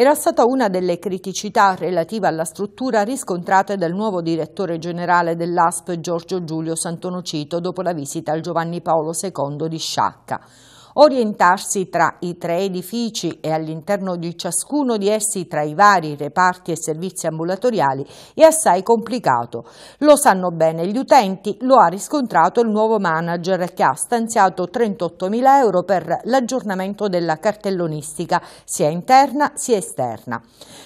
era stata una delle criticità relative alla struttura riscontrate dal nuovo direttore generale dell'ASP Giorgio Giulio Santonocito dopo la visita al Giovanni Paolo II di Sciacca orientarsi tra i tre edifici e all'interno di ciascuno di essi tra i vari reparti e servizi ambulatoriali è assai complicato. Lo sanno bene gli utenti, lo ha riscontrato il nuovo manager che ha stanziato 38.000 euro per l'aggiornamento della cartellonistica sia interna sia esterna.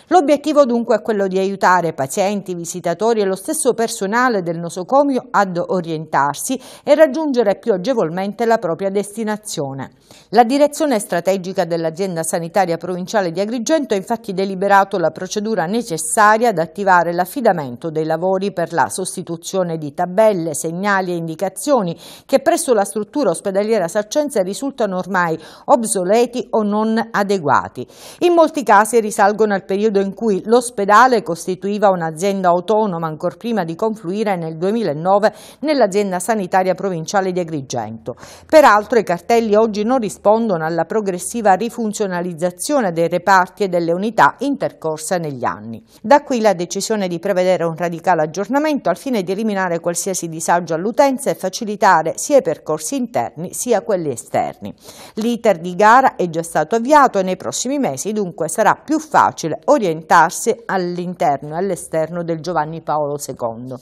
L'obiettivo dunque è quello di aiutare pazienti, visitatori e lo stesso personale del nosocomio ad orientarsi e raggiungere più agevolmente la propria destinazione. La direzione strategica dell'azienda sanitaria provinciale di Agrigento ha infatti deliberato la procedura necessaria ad attivare l'affidamento dei lavori per la sostituzione di tabelle, segnali e indicazioni che presso la struttura ospedaliera Saccenza risultano ormai obsoleti o non adeguati. In molti casi risalgono al periodo in cui l'ospedale costituiva un'azienda autonoma ancor prima di confluire nel 2009 nell'azienda sanitaria provinciale di Agrigento. Peraltro i cartelli oggi non rispondono alla progressiva rifunzionalizzazione dei reparti e delle unità intercorsa negli anni. Da qui la decisione di prevedere un radicale aggiornamento al fine di eliminare qualsiasi disagio all'utenza e facilitare sia i percorsi interni sia quelli esterni. L'iter di gara è già stato avviato e nei prossimi mesi dunque sarà più facile orientarsi all'interno e all'esterno del Giovanni Paolo II.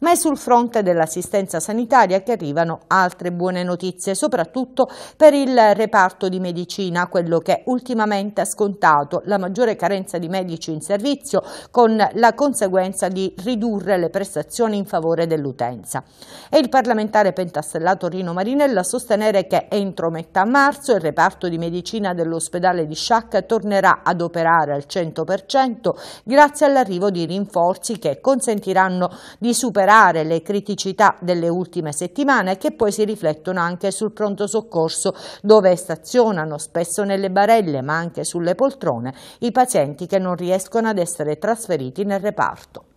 Ma è sul fronte dell'assistenza sanitaria che arrivano altre buone notizie, soprattutto per il il reparto di medicina, quello che ultimamente ha scontato la maggiore carenza di medici in servizio con la conseguenza di ridurre le prestazioni in favore dell'utenza. E il parlamentare pentastellato Rino Marinella a sostenere che entro metà marzo il reparto di medicina dell'ospedale di Sciacca tornerà ad operare al 100% grazie all'arrivo di rinforzi che consentiranno di superare le criticità delle ultime settimane che poi si riflettono anche sul pronto soccorso dove stazionano spesso nelle barelle ma anche sulle poltrone i pazienti che non riescono ad essere trasferiti nel reparto.